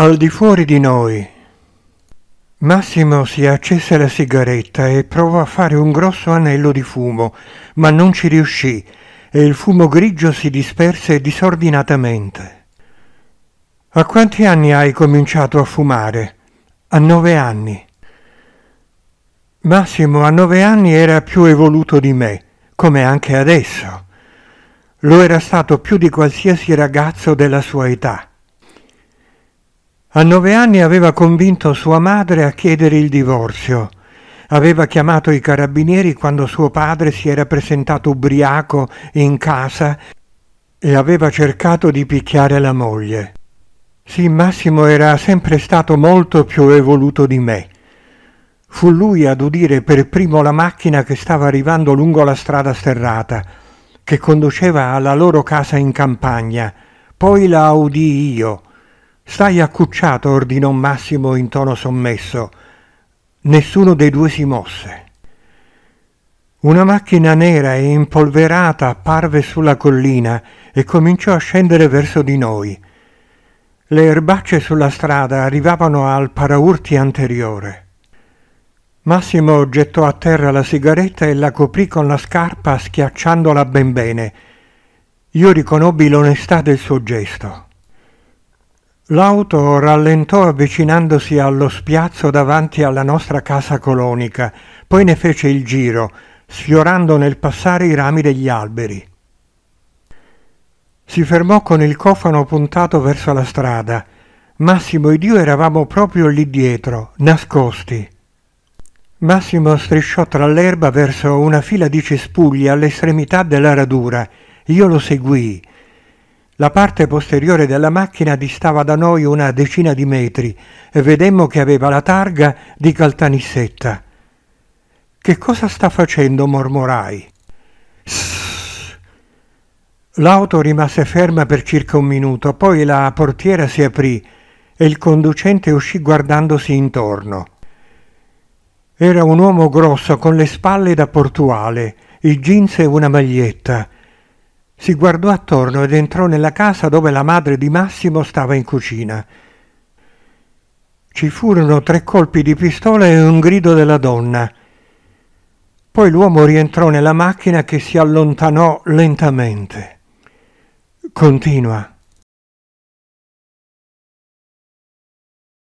al di fuori di noi. Massimo si accese la sigaretta e provò a fare un grosso anello di fumo, ma non ci riuscì e il fumo grigio si disperse disordinatamente. A quanti anni hai cominciato a fumare? A nove anni. Massimo a nove anni era più evoluto di me, come anche adesso. Lo era stato più di qualsiasi ragazzo della sua età. A nove anni aveva convinto sua madre a chiedere il divorzio. Aveva chiamato i carabinieri quando suo padre si era presentato ubriaco in casa e aveva cercato di picchiare la moglie. Sì, Massimo era sempre stato molto più evoluto di me. Fu lui ad udire per primo la macchina che stava arrivando lungo la strada sterrata, che conduceva alla loro casa in campagna. Poi la udii io Stai accucciato, ordinò Massimo in tono sommesso. Nessuno dei due si mosse. Una macchina nera e impolverata apparve sulla collina e cominciò a scendere verso di noi. Le erbacce sulla strada arrivavano al paraurti anteriore. Massimo gettò a terra la sigaretta e la coprì con la scarpa schiacciandola ben bene. Io riconobbi l'onestà del suo gesto. L'auto rallentò avvicinandosi allo spiazzo davanti alla nostra casa colonica, poi ne fece il giro, sfiorando nel passare i rami degli alberi. Si fermò con il cofano puntato verso la strada. Massimo ed io eravamo proprio lì dietro, nascosti. Massimo strisciò tra l'erba verso una fila di cespugli all'estremità della radura. Io lo seguii. La parte posteriore della macchina distava da noi una decina di metri e vedemmo che aveva la targa di Caltanissetta. Che cosa sta facendo? mormorai. L'auto rimase ferma per circa un minuto, poi la portiera si aprì e il conducente uscì guardandosi intorno. Era un uomo grosso con le spalle da portuale, i jeans e una maglietta si guardò attorno ed entrò nella casa dove la madre di Massimo stava in cucina. Ci furono tre colpi di pistola e un grido della donna. Poi l'uomo rientrò nella macchina che si allontanò lentamente. Continua.